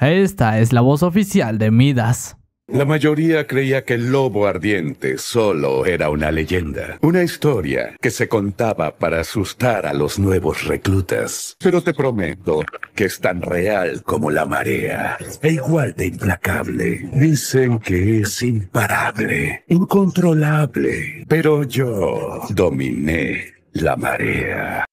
Esta es la voz oficial de Midas. La mayoría creía que el lobo ardiente solo era una leyenda, una historia que se contaba para asustar a los nuevos reclutas. Pero te prometo que es tan real como la marea, e igual de implacable. Dicen que es imparable, incontrolable, pero yo dominé la marea.